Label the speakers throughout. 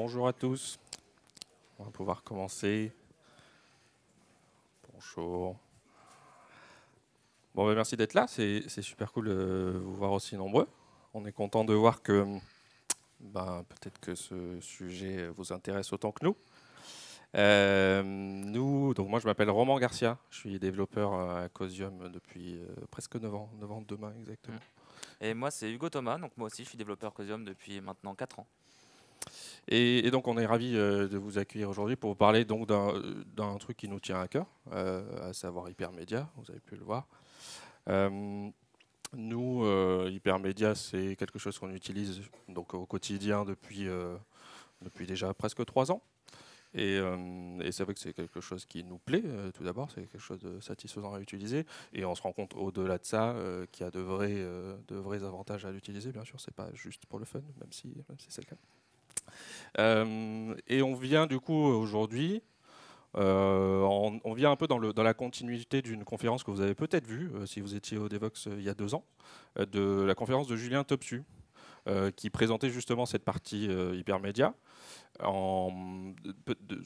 Speaker 1: Bonjour à tous. On va pouvoir commencer. Bonjour. Bon, ben, merci d'être là. C'est super cool de vous voir aussi nombreux. On est content de voir que ben, peut-être que ce sujet vous intéresse autant que nous. Euh, nous, donc moi je m'appelle Roman Garcia, je suis développeur à Cosium depuis euh, presque 9 ans, 9 ans demain exactement.
Speaker 2: Et moi c'est Hugo Thomas, donc moi aussi je suis développeur Cosium depuis maintenant 4 ans.
Speaker 1: Et, donc, on est ravis euh, de vous accueillir aujourd'hui pour vous parler donc d'un euh, truc qui nous tient à cœur, euh, à savoir Hypermédia. Vous avez pu le voir. nous, Hypermédia, c'est quelque chose qu'on utilise donc au quotidien depuis depuis déjà presque trois ans. Et, c'est vrai que c'est quelque chose qui nous plaît, tout d'abord, c'est quelque chose de satisfaisant à utiliser. Et on se rend compte au-delà de ça qu'il y a de vrais, de vrais avantages à l'utiliser, bien sûr, c'est pas juste pour le fun, même si, même si c'est le cas. Euh, et on vient du coup aujourd'hui, euh, on, vient un peu dans, la continuité d'une conférence que vous avez peut-être vue, euh, si vous étiez au Devox il y a deux ans, de la conférence de Julien Topsu, qui présentait justement cette partie hypermédia. En,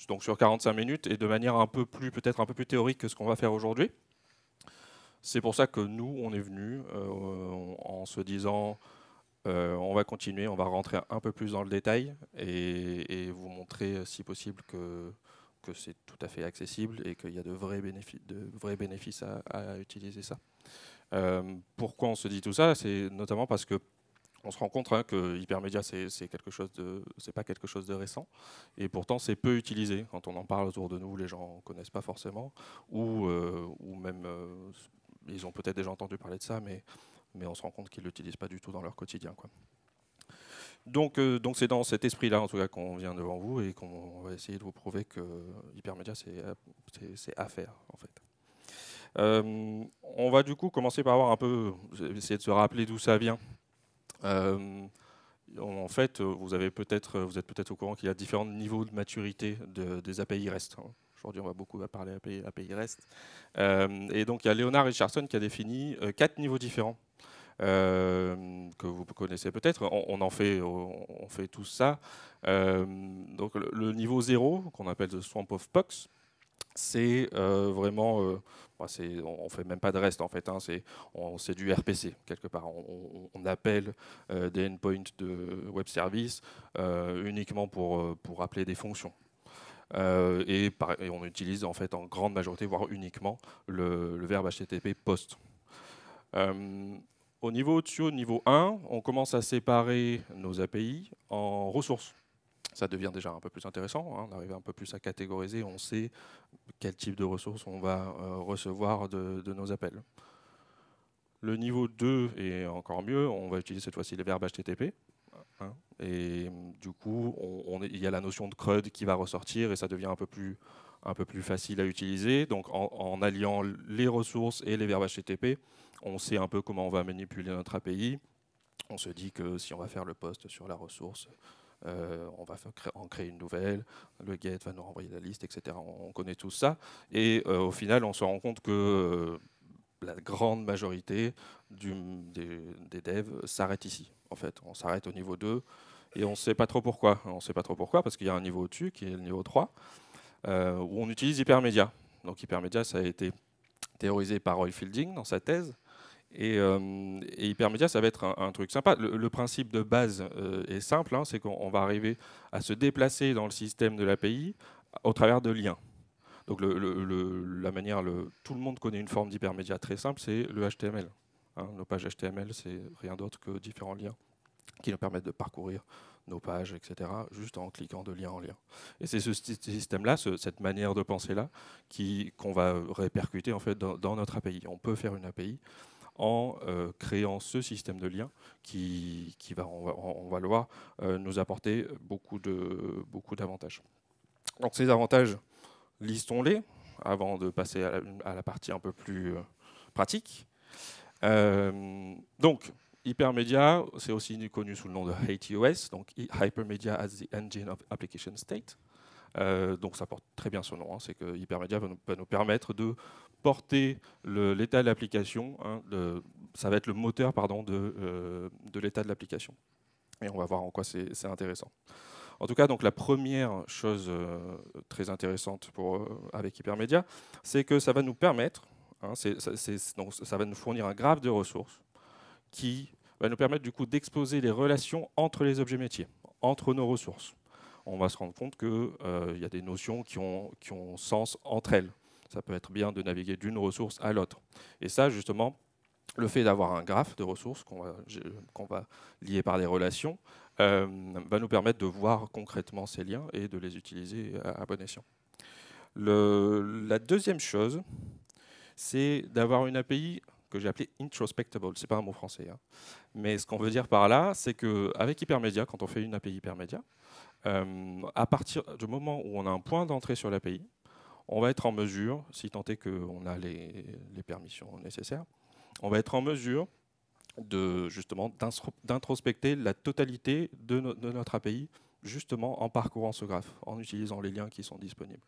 Speaker 1: donc sur 45 minutes et de manière un peu plus peut-être un peu plus théorique que ce qu'on va faire aujourd'hui. C'est pour ça que nous on est venus en se disant euh, on va continuer, on va rentrer un peu plus dans le détail et, vous montrer, euh, si possible, que, c'est tout à fait accessible et qu'il y a de vrais bénéfices, à, utiliser ça. Euh, pourquoi on se dit tout ça C'est notamment parce que on se rend compte hein, que Hypermedia, c'est quelque pas quelque chose de récent, et pourtant c'est peu utilisé. Quand on en parle autour de nous, les gens connaissent pas forcément, ou, ou même ils ont peut-être déjà entendu parler de ça, mais mais on se rend compte qu'ils ne l'utilisent pas du tout dans leur quotidien. Quoi. Donc, euh, donc c'est dans cet esprit-là, en tout cas, qu'on vient devant vous et qu'on va essayer de vous prouver que Hypermedia, c'est à faire, en fait. Euh, on va du coup commencer par avoir un peu, essayer de se rappeler d'où ça vient. Euh, en fait, vous, avez vous êtes peut-être au courant qu'il y a différents niveaux de maturité des API REST. Hein. Aujourd'hui, on va beaucoup parler API, REST. et donc, il y a Leonard Richardson qui a défini quatre niveaux différents euh, que vous connaissez peut-être. On, en fait, on, fait tout ça. Euh, donc le, niveau zéro, qu'on appelle le swamp of pox, c'est euh, vraiment, bah, on ne fait même pas de reste en fait, hein, c'est du RPC quelque part. On, appelle des endpoints de web service uniquement pour, pour appeler des fonctions. Et, on utilise en fait en grande majorité, voire uniquement, le, le verbe HTTP POST. Au niveau niveau 1, on commence à séparer nos API en ressources. Ça devient déjà un peu plus intéressant, on hein, arrive un peu plus à catégoriser, on sait quel type de ressources on va euh, recevoir de, nos appels. Le niveau 2 est encore mieux, on va utiliser cette fois-ci les verbes HTTP. Hein, et du coup, il y a la notion de CRUD qui va ressortir et ça devient un peu plus, facile à utiliser. Donc en, en alliant les ressources et les verbes HTTP, on sait un peu comment on va manipuler notre API. On se dit que si on va faire le post sur la ressource, euh, on va en créer une nouvelle, le get va nous renvoyer la liste, etc. On, connaît tout ça. Et euh, au final, on se rend compte que euh, la grande majorité des, devs s'arrête ici. En fait, on s'arrête au niveau 2 et on ne sait pas trop pourquoi. On ne sait pas trop pourquoi parce qu'il y a un niveau au-dessus qui est le niveau 3 où on utilise Hypermedia. Donc Hypermedia, ça a été théorisé par Roy Fielding dans sa thèse. Euh, et, Hypermédia, ça va être un, truc sympa. Le, principe de base euh, est simple, hein, c'est qu'on va arriver à se déplacer dans le système de l'API au travers de liens. Donc la manière, tout le monde connaît une forme d'hypermédia très simple, c'est le HTML. Hein. nos pages HTML, c'est rien d'autre que différents liens qui nous permettent de parcourir nos pages, etc., juste en cliquant de lien en lien. Et c'est ce système-là, cette manière de penser-là, qu'on va répercuter en fait dans notre API. On peut faire une API en euh, créant ce système de lien qui, va, on va, le voir, euh, nous apporter beaucoup d'avantages. Beaucoup Donc ces avantages, listons-les avant de passer à la, partie un peu plus euh, pratique. donc, Hypermedia, c'est aussi connu sous le nom de HTOS, donc Hypermedia as the Engine of Application State. donc ça porte très bien son nom, hein. c'est que Hypermedia va nous, permettre de porter l'état de l'application, hein, ça va être le moteur pardon, euh, de, l'état de l'application. Et on va voir en quoi c'est intéressant. En tout cas, donc, la première chose euh, très intéressante pour, euh, avec Hypermedia, c'est que ça va nous permettre, hein, ça va nous fournir un graphe de ressources qui va nous permettre du coup d'exposer les relations entre les objets métiers, entre nos ressources. On va se rendre compte qu'il y a des notions qui qui ont sens entre elles ça peut être bien de naviguer d'une ressource à l'autre. Et ça, justement, le fait d'avoir un graphe de ressources qu'on va, lier par des relations euh, va nous permettre de voir concrètement ces liens et de les utiliser à, bon escient. la deuxième chose, c'est d'avoir une API que j'ai appelée introspectable. Ce n'est pas un mot français, hein. mais ce qu'on veut dire par là, c'est qu'avec Hypermedia, quand on fait une API Hypermedia, euh, à partir du moment où on a un point d'entrée sur l'API, on va être en mesure, si tant est qu'on a les, permissions nécessaires, on va être en mesure de justement d'introspecter la totalité de, notre API, justement en parcourant ce graphe, en utilisant les liens qui sont disponibles.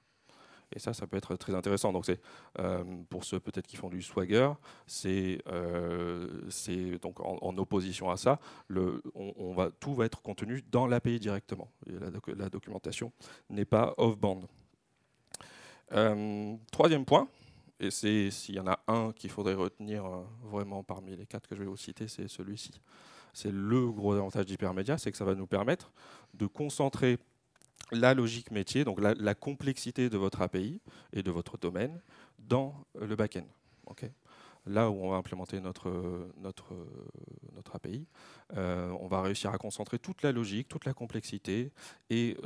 Speaker 1: Et ça, ça peut être très intéressant. Donc, c'est euh, pour ceux peut-être qui font du Swagger, c'est euh, donc en, opposition à ça, on, va, tout va être contenu dans l'API directement. la, documentation n'est pas off-band. Euh, troisième point, et c'est s'il y en a un qu'il faudrait retenir euh, vraiment parmi les quatre que je vais vous citer, c'est celui-ci. C'est le gros avantage d'hypermédia, c'est que ça va nous permettre de concentrer la logique métier, donc la, complexité de votre API et de votre domaine, dans le back-end là où on va implémenter notre, notre, notre API, euh, on va réussir à concentrer toute la logique, toute la complexité et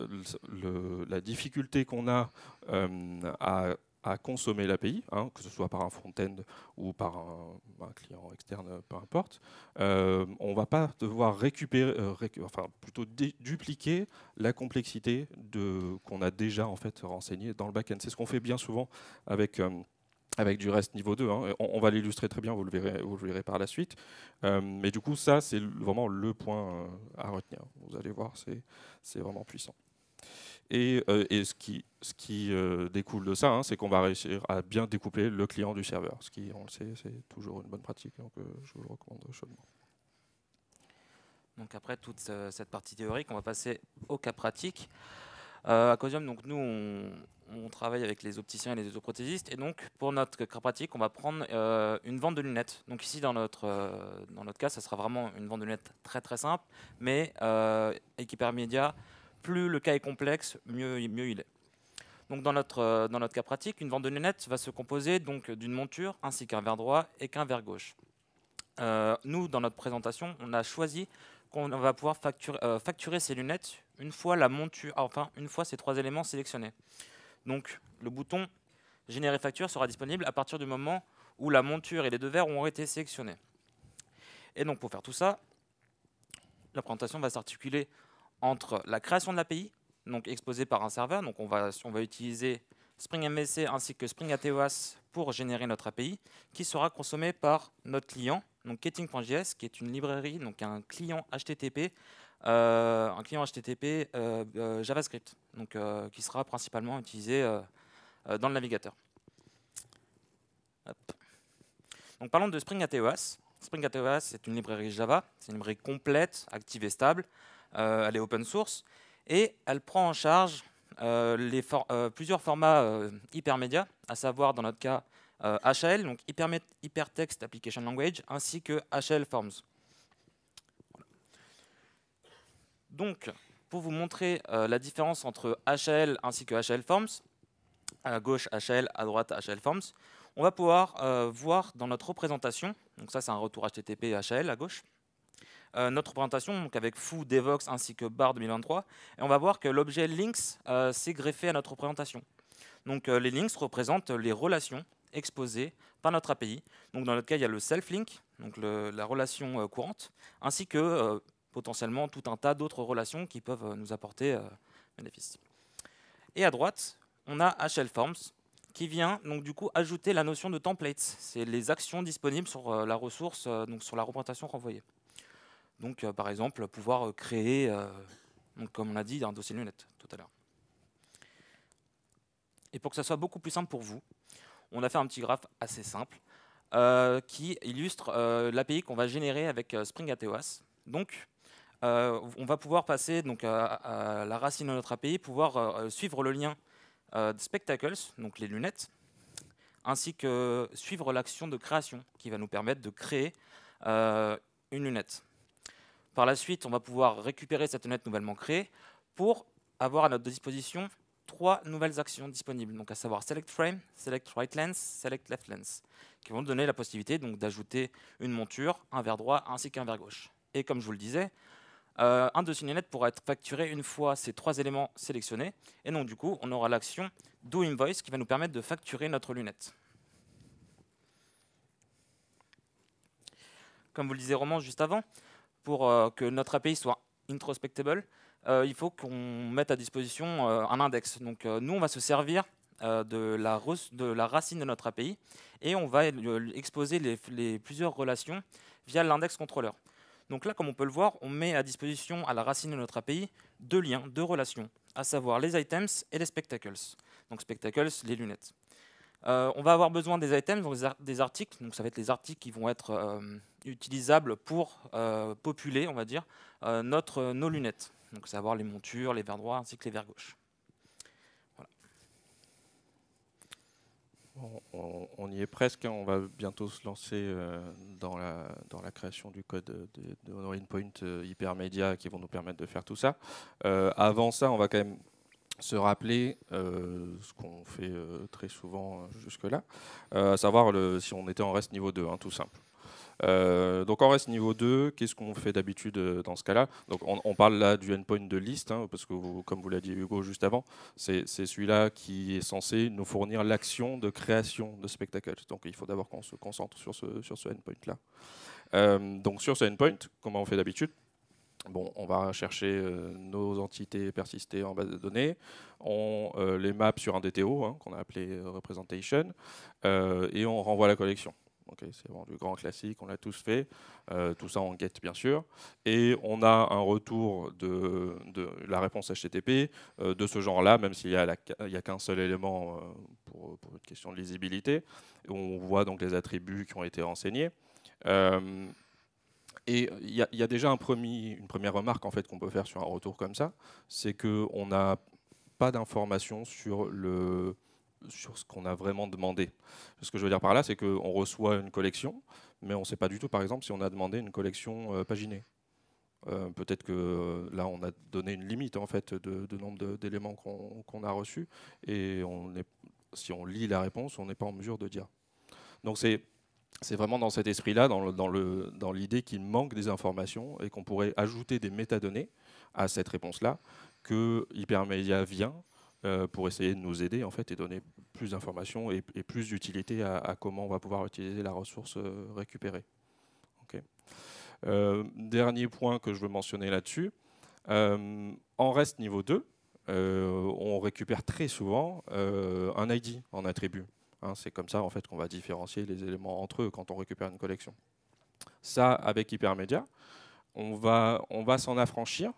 Speaker 1: euh, la difficulté qu'on a euh, à, consommer l'API, hein, que ce soit par un front-end ou par un, client externe, peu importe, on ne va pas devoir récupérer, enfin plutôt dupliquer la complexité qu'on a déjà en fait renseignée dans le back-end. C'est ce qu'on fait bien souvent avec avec du reste niveau 2. Hein. On, va l'illustrer très bien, vous le verrez, par la suite. Euh, mais du coup, ça, c'est vraiment le point euh, à retenir. Vous allez voir, c'est vraiment puissant. Euh, et, ce qui, ce qui découle de ça, hein, c'est qu'on va réussir à bien découpler le client du serveur, ce qui, on le sait, c'est toujours une bonne pratique, donc hein, je vous le recommande chaudement.
Speaker 2: Donc après toute cette partie théorique, on va passer au cas pratique. à Cosium, donc nous, on travaille avec les opticiens et les orthoprothésistes. Et donc, pour notre cas pratique, on va prendre euh, une vente de lunettes. Donc ici, dans notre, euh, dans notre cas, ça sera vraiment une vente de lunettes très très simple. Mais euh, Média, plus le cas est complexe, mieux, mieux il est. Donc dans notre, euh, dans notre cas pratique, une vente de lunettes va se composer donc d'une monture ainsi qu'un verre droit et qu'un verre gauche. nous, dans notre présentation, on a choisi qu'on va pouvoir facturer, facturer, ces lunettes une fois la monture, enfin une fois ces trois éléments sélectionnés. Donc le bouton Générer facture sera disponible à partir du moment où la monture et les deux verres ont été sélectionnés. Et donc pour faire tout ça, la présentation va s'articuler entre la création de l'API, donc exposée par un serveur, donc on va, utiliser Spring MVC ainsi que Spring ATOS pour générer notre API, qui sera consommée par notre client, donc Ketting.js, qui est une librairie, donc un client HTTP euh, un client HTTP euh, euh, JavaScript, donc, qui sera principalement utilisé dans le navigateur. Donc parlons de Spring ATOS. Spring ATOS, est une librairie Java, c'est une librairie complète, active et stable. elle est open source et elle prend en charge plusieurs formats hypermédia, à savoir dans notre cas HAL, donc Hypertext Application Language, ainsi que HL Forms. Donc, pour vous montrer euh, la différence entre HL ainsi que HL Forms, à gauche HL, à droite HL Forms, on va pouvoir euh, voir dans notre représentation, donc ça c'est un retour HTTP HL à gauche, euh, notre représentation donc avec foo, devox ainsi que bar 2023, et on va voir que l'objet links s'est greffé à notre représentation. Donc les links représentent les relations exposées par notre API. Donc dans notre cas, il y a le self-link, donc la relation courante, ainsi que potentiellement tout un tas d'autres relations qui peuvent euh, nous apporter euh, bénéfices. Et à droite, on a HL Forms qui vient donc du coup ajouter la notion de templates, C'est les actions disponibles sur euh, la ressource, donc sur la représentation renvoyée. Donc par exemple, pouvoir créer, comme on l'a dit, un dossier lunette tout à l'heure. Et pour que ça soit beaucoup plus simple pour vous, on a fait un petit graphe assez simple qui illustre l'API qu'on va générer avec Spring ATOS. Donc, euh, on va pouvoir passer donc, à, la racine de notre API, pouvoir euh, euh, suivre le lien de Spectacles, donc les lunettes, ainsi que suivre l'action de création qui va nous permettre de créer une lunette. Par la suite, on va pouvoir récupérer cette lunette nouvellement créée pour avoir à notre disposition trois nouvelles actions disponibles, donc à savoir Select Frame, Select Right Lens, Select Left Lens, qui vont nous donner la possibilité d'ajouter une monture, un verre droit ainsi qu'un verre gauche. Et comme je vous le disais, euh, un de ces lunettes pourra être facturé une fois ces trois éléments sélectionnés. Et donc, du coup, on aura l'action Do Invoice qui va nous permettre de facturer notre lunette. Comme vous le disait Roman juste avant, pour euh, que notre API soit introspectable, euh, il faut qu'on mette à disposition un index. Donc, nous, on va se servir de la, racine de notre API et on va exposer les plusieurs relations via l'index contrôleur. Donc là, comme on peut le voir, on met à disposition à la racine de notre API deux liens, deux relations, à savoir les items et les spectacles. Donc spectacles, les lunettes. Euh, on va avoir besoin des items, des articles, donc ça va être les articles qui vont être euh, utilisables pour euh, populer, on va dire, notre, nos lunettes. Donc savoir les montures, les verres droits ainsi que les verres gauches.
Speaker 1: on, y est presque. Hein. On va bientôt se lancer euh, dans, la, création du code de, In Point euh, Hypermedia qui vont nous permettre de faire tout ça. Euh, avant ça, on va quand même se rappeler ce qu'on fait très souvent jusque-là, à savoir si on était en reste niveau 2, hein, tout simple. Euh, donc on reste niveau 2, qu'est-ce qu'on fait d'habitude euh, dans ce cas-là Donc on, parle là du endpoint de liste, hein, parce que comme vous l'a dit Hugo juste avant, c'est celui-là qui est censé nous fournir l'action de création de spectacle. Donc il faut d'abord qu'on se concentre sur ce, sur ce endpoint-là. Euh, donc sur ce endpoint, comment on fait d'habitude Bon, on va chercher nos entités persistées en base de données, on les map sur un DTO hein, qu'on a appelé representation, et on renvoie la collection c'est bon, du grand classique, on l'a tous fait, euh, tout ça en GET bien sûr. Et on a un retour de, la réponse HTTP euh, de ce genre-là, même s'il n'y a, a qu'un seul élément euh, pour, une question de lisibilité. On voit donc les attributs qui ont été renseignés. et il y, a déjà un premier, une première remarque en fait, qu'on peut faire sur un retour comme ça, c'est qu'on n'a pas d'informations sur le, sur ce qu'on a vraiment demandé. Ce que je veux dire par là, c'est qu'on reçoit une collection, mais on ne sait pas du tout, par exemple, si on a demandé une collection euh, paginée. Euh, peut-être que euh, là, on a donné une limite en fait de, nombre d'éléments qu'on a reçus, et si on lit la réponse, on n'est pas en mesure de dire. Donc c'est vraiment dans cet esprit-là, dans, l'idée qu'il manque des informations et qu'on pourrait ajouter des métadonnées à cette réponse-là, que Hypermedia vient euh, pour essayer de nous aider en fait et donner plus d'informations et, plus d'utilité à, comment on va pouvoir utiliser la ressource euh, récupérée. Euh, dernier point que je veux mentionner là-dessus, en reste niveau 2, on récupère très souvent un ID en attribut. Hein, c'est comme ça en fait qu'on va différencier les éléments entre eux quand on récupère une collection. Ça, avec Hypermedia, on va, on va s'en affranchir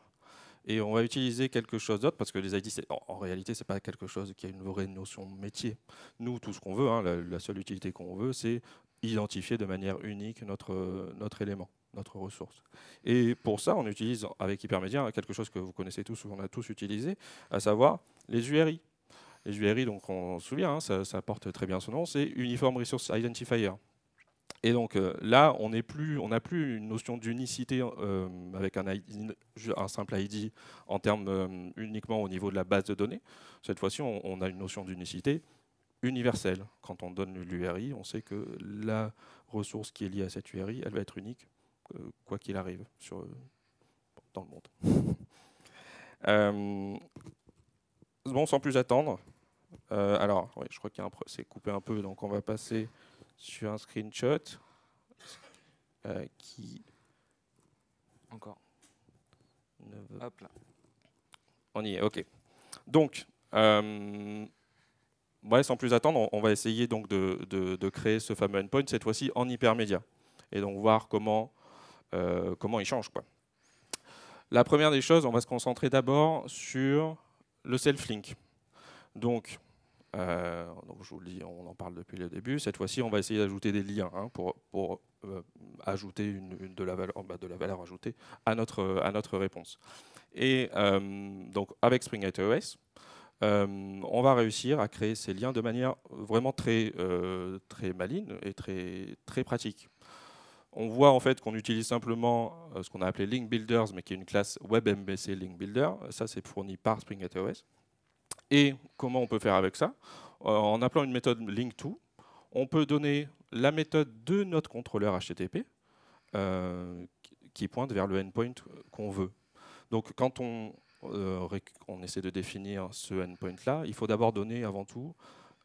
Speaker 1: et on va utiliser quelque chose d'autre, parce que les ID, en, en, réalité, ce n'est pas quelque chose qui a une vraie notion de métier. Nous, tout ce qu'on veut, hein, la, seule utilité qu'on veut, c'est identifier de manière unique notre, notre élément, notre ressource. Et pour ça, on utilise avec Hypermedia quelque chose que vous connaissez tous, qu'on a tous utilisé, à savoir les URI. Les URI, donc on se souvient, hein, ça, ça porte très bien son nom, c'est Uniform Resource Identifier. Et donc euh, là, on n'a plus, une notion d'unicité euh, avec un, simple ID en termes euh, uniquement au niveau de la base de données. Cette fois-ci, on, a une notion d'unicité universelle. Quand on donne l'URI, on sait que la ressource qui est liée à cette URI, elle va être unique, quoi qu'il arrive dans le monde. bon, sans plus attendre. alors, je crois qu'il c'est coupé un peu, donc on va passer sur un screenshot euh, qui
Speaker 2: encore Hop là.
Speaker 1: On y est, ok. Donc, euh, sans plus attendre, on va essayer donc de, créer ce fameux endpoint, cette fois-ci en hypermédia, et donc voir comment, euh, comment il change. Quoi. La première des choses, on va se concentrer d'abord sur le self-link. Donc, euh, donc je vous le dis, on en parle depuis le début. Cette fois-ci, on va essayer d'ajouter des liens hein, pour, euh, ajouter bah, de, la valeur, ajoutée à notre, réponse. Et euh, donc avec Spring OS, on va réussir à créer ces liens de manière vraiment très, très maligne et très, très pratique. On voit en fait qu'on utilise simplement ce qu'on a appelé Link Builders, mais qui est une classe WebMBC Link Builder. Ça, c'est fourni par Spring OS. Et comment on peut faire avec ça euh, En appelant une méthode link on peut donner la méthode de notre contrôleur HTTP euh, qui pointe vers le endpoint qu'on veut. Donc quand euh, on, essaie de définir ce endpoint-là, il faut d'abord donner avant tout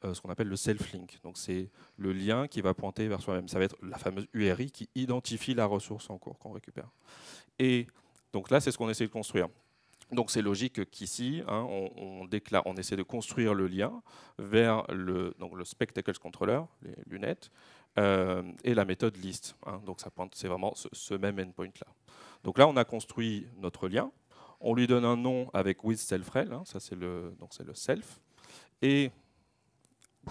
Speaker 1: ce qu'on appelle le self-link. Donc c'est le lien qui va pointer vers soi-même. Ça va être la fameuse URI qui identifie la ressource en cours qu'on récupère. Et donc là, c'est ce qu'on essaie de construire. Donc c'est logique qu'ici, hein, on, déclare, on essaie de construire le lien vers le, donc le spectacles controller, les lunettes, euh, et la méthode list. Hein. donc ça c'est vraiment ce, même endpoint-là. Donc là, on a construit notre lien. On lui donne un nom avec with self hein. ça c'est le, donc c'est le self. Et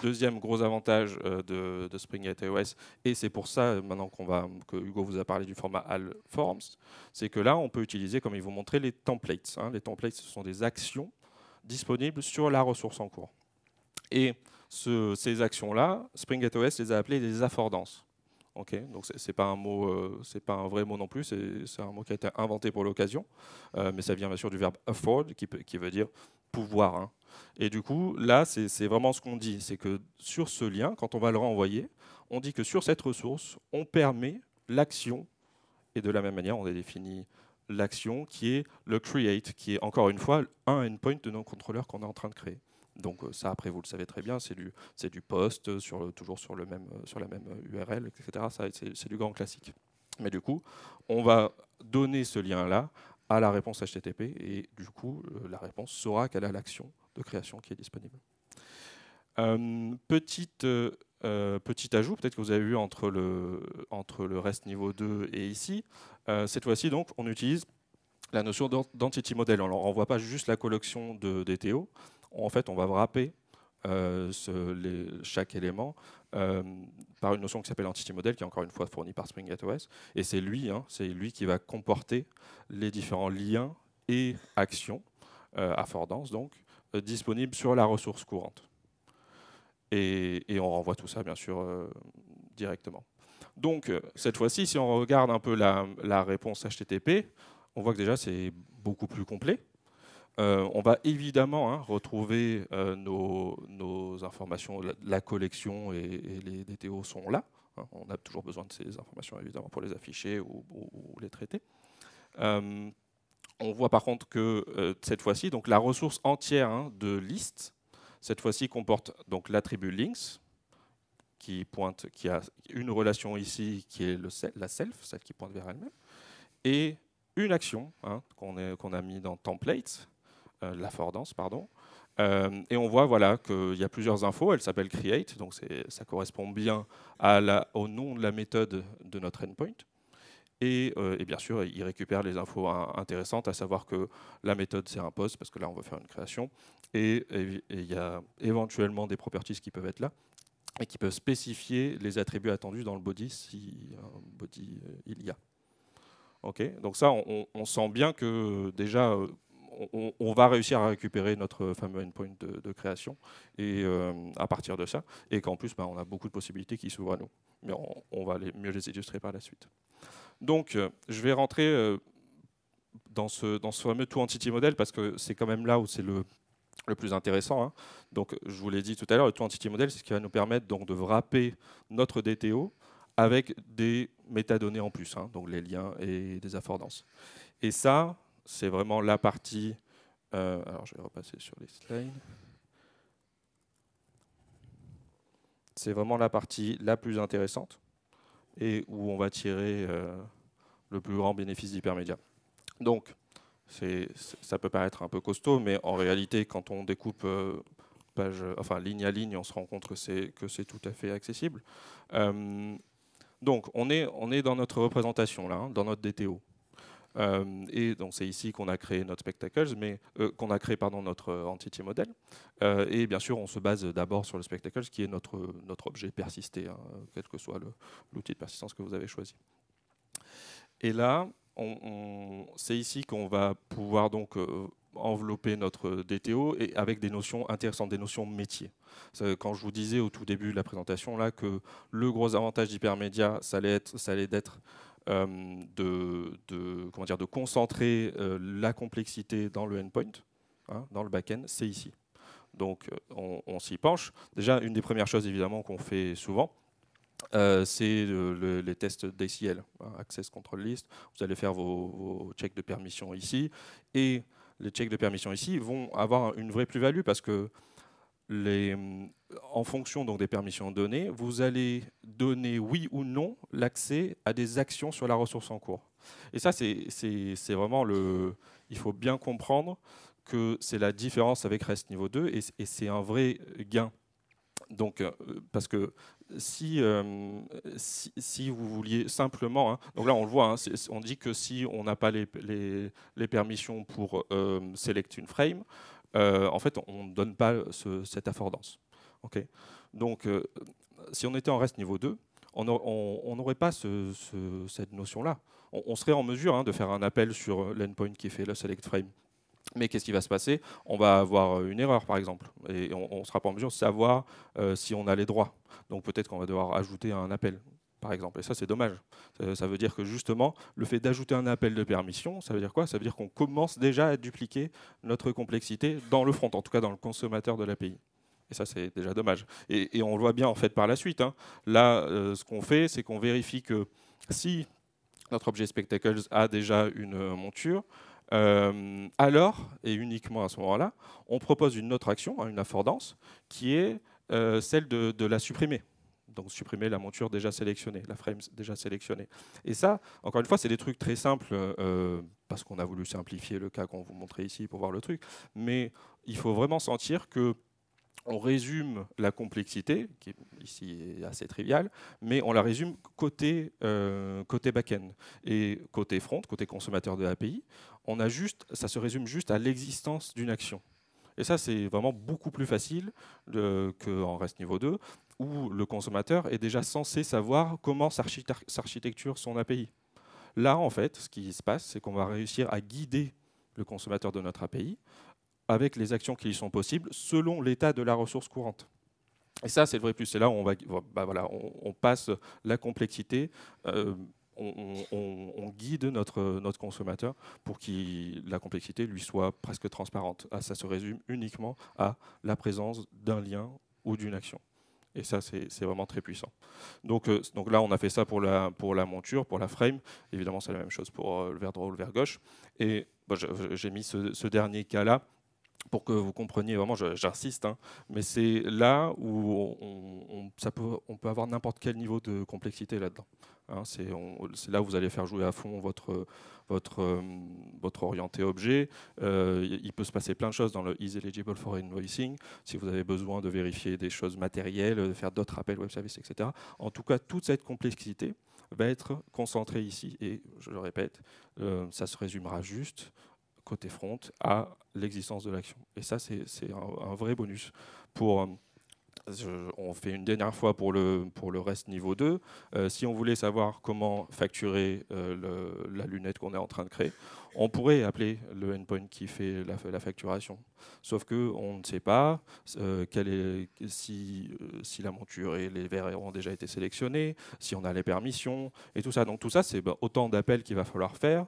Speaker 1: Deuxième gros avantage euh, de, Spring Spring OS, et c'est pour ça maintenant qu'on va, que Hugo vous a parlé du format AL Forms, c'est que là, on peut utiliser, comme il vous montrait, les templates. Hein. Les templates, ce sont des actions disponibles sur la ressource en cours. Et ces actions-là, Spring OS les a appelées des affordances. Ok, donc c'est pas un mot, euh, c'est pas un vrai mot non plus. C'est un mot qui a été inventé pour l'occasion, euh, mais ça vient bien sûr du verbe afford, qui, veut dire pouvoir. Hein. Et du coup, là, c'est vraiment ce qu'on dit, c'est que sur ce lien, quand on va le renvoyer, on dit que sur cette ressource, on permet l'action, et de la même manière, on a défini l'action qui est le create, qui est encore une fois un endpoint de nos contrôleurs qu'on est en train de créer. Donc euh, ça, après, vous le savez très bien, c'est du, c'est du post, euh, sur toujours sur, le même, euh, sur la même URL, etc. c'est, du grand classique. Mais du coup, on va donner ce lien-là à la réponse HTTP et du coup, la réponse saura qu'elle a l'action de création qui est disponible. petite, petit ajout, peut-être que vous avez vu entre le, entre le reste niveau 2 et ici. cette fois-ci, donc, on utilise la notion d'entity model. on ne renvoie pas juste la collection de DTO, en fait, on va wrapper euh, chaque élément euh, par une notion qui s'appelle entity model, qui est encore une fois fournie par Spring OS. Et c'est lui, hein, c'est lui qui va comporter les différents liens et actions euh, à donc euh, disponibles sur la ressource courante. Et, on renvoie tout ça, bien sûr, directement. Donc, cette fois-ci, si on regarde un peu la réponse HTTP, on voit que déjà c'est beaucoup plus complet euh, on va évidemment hein, retrouver euh, nos, informations, la, collection et, les DTO sont là. Hein. on a toujours besoin de ces informations évidemment pour les afficher ou, les traiter. Euh, on voit par contre que cette fois-ci, donc la ressource entière hein, de liste, cette fois-ci comporte donc l'attribut links qui pointe, qui a une relation ici qui est la self, celle qui pointe vers elle-même, et une action qu'on a mis dans template euh, la Fordance, pardon. Euh, et on voit voilà, qu'il y a plusieurs infos. Elle s'appelle create, donc ça correspond bien au nom de la méthode de notre endpoint. Et, euh, bien sûr, il récupère les infos intéressantes, à savoir que la méthode, c'est un post, parce que là, on va faire une création. Et il y a éventuellement des properties qui peuvent être là et qui peuvent spécifier les attributs attendus dans le body, si un body il y a. Okay donc ça, on, sent bien que déjà, on, va réussir à récupérer notre fameux endpoint de, création et euh, à partir de ça, et qu'en plus, ben, on a beaucoup de possibilités qui s'ouvrent à nous. Mais on, va mieux les illustrer par la suite. Donc, euh, je vais rentrer euh, dans, ce, fameux tout entity model parce que c'est quand même là où c'est le, plus intéressant. Hein. Donc, je vous l'ai dit tout à l'heure, le tout entity model, c'est ce qui va nous permettre donc de wrapper notre DTO avec des métadonnées en plus, hein, donc les liens et des affordances. Et ça, c'est vraiment la partie. Euh, alors, je vais repasser sur les slides. C'est vraiment la partie la plus intéressante et où on va tirer euh, le plus grand bénéfice d'hypermédia. Donc, ça peut paraître un peu costaud, mais en réalité, quand on découpe euh, page, enfin, ligne à ligne, on se rend compte que c'est tout à fait accessible. donc, on est, on est dans notre représentation, là, hein, dans notre DTO. Euh, et donc c'est ici qu'on a créé notre spectacles, mais euh, qu'on a créé pardon notre euh, entity model. et bien sûr, on se base d'abord sur le spectacles, qui est notre notre objet persisté, hein, quel que soit l'outil de persistance que vous avez choisi. Et là, c'est ici qu'on va pouvoir donc envelopper notre DTO et avec des notions intéressantes, des notions métiers. Quand je vous disais au tout début de la présentation là que le gros avantage d'hypermédia, ça allait d'être euh, de, comment dire, de concentrer euh, la complexité dans le endpoint, hein, dans le back-end, c'est ici. Donc euh, on, s'y penche. Déjà, une des premières choses évidemment qu'on fait souvent, c'est les tests d'ACL, hein, Access Control List. Vous allez faire vos, vos, checks de permission ici. Et les checks de permission ici vont avoir une vraie plus-value parce que euh, en fonction donc, des permissions données, vous allez donner oui ou non l'accès à des actions sur la ressource en cours. Et ça, c'est vraiment le... Il faut bien comprendre que c'est la différence avec REST niveau 2 et, c'est un vrai gain. Donc, euh, parce que euh, si, si, vous vouliez simplement, hein, donc là on le voit, hein, on dit que si on n'a pas les, les, permissions pour select une frame, euh, en fait, on ne donne pas cette affordance. Donc, euh, si on était en reste niveau 2, on n'aurait pas cette notion-là. On, serait en mesure hein, de faire un appel sur euh, l'endpoint qui fait le select frame. Mais qu'est-ce qui va se passer On va avoir une erreur, par exemple, et on ne sera pas en mesure de savoir si on a les droits. Donc peut-être qu'on va devoir ajouter un appel par exemple. Et ça, c'est dommage. Ça, veut dire que justement, le fait d'ajouter un appel de permission, ça veut dire quoi Ça veut dire qu'on commence déjà à dupliquer notre complexité dans le front, en tout cas dans le consommateur de l'API. Et ça, c'est déjà dommage. Et, on le voit bien en fait par la suite. Hein. Là, euh, ce qu'on fait, c'est qu'on vérifie que si notre objet Spectacles a déjà une euh, monture, euh, alors, et uniquement à ce moment-là, on propose une autre action, hein, une affordance, qui est celle de la supprimer donc supprimer la monture déjà sélectionnée, la frame déjà sélectionnée. Et ça, encore une fois, c'est des trucs très simples, euh, parce qu'on a voulu simplifier le cas qu'on vous montrait ici pour voir le truc, mais il faut vraiment sentir que on résume la complexité, qui ici est assez triviale, mais on la résume côté, euh, côté back-end. Et côté front, côté consommateur de l'API, on a juste, ça se résume juste à l'existence d'une action. Et ça, c'est vraiment beaucoup plus facile euh, qu'en reste niveau 2 où le consommateur est déjà censé savoir comment s'architecture son API. Là, en fait, ce qui se passe, c'est qu'on va réussir à guider le consommateur de notre API avec les actions qui lui sont possibles selon l'état de la ressource courante. Et ça, c'est le vrai plus. C'est là où on, va, bah passe la complexité, euh, on, guide notre, notre consommateur pour que la complexité lui soit presque transparente. Ah, ça se résume uniquement à la présence d'un lien ou d'une action. Et ça, c'est vraiment très puissant. Donc, euh, donc là, on a fait ça pour la, pour la monture, pour la frame. Évidemment, c'est la même chose pour euh, le verre droit ou le verre gauche. Et bah, j'ai mis ce dernier cas-là pour que vous compreniez, vraiment, j'insiste, hein, mais c'est là où on, ça peut, on peut, avoir n'importe quel niveau de complexité là-dedans. Hein. c'est là où vous allez faire jouer à fond votre, votre, euh, votre orienté objet. Euh, il peut se passer plein de choses dans le Is eligible for invoicing, si vous avez besoin de vérifier des choses matérielles, de faire d'autres appels web services, etc. En tout cas, toute cette complexité va être concentrée ici. Et je le répète, euh, ça se résumera juste côté front à l'existence de l'action. Et ça, c'est un, un, vrai bonus pour euh, on fait une dernière fois pour le, pour le reste niveau 2. Euh, si on voulait savoir comment facturer euh, la lunette qu'on est en train de créer, on pourrait appeler le endpoint qui fait la, facturation. Sauf qu'on ne sait pas euh, est, si, si, la monture et les verres ont déjà été sélectionnés, si on a les permissions et tout ça. Donc tout ça, c'est bah, autant d'appels qu'il va falloir faire.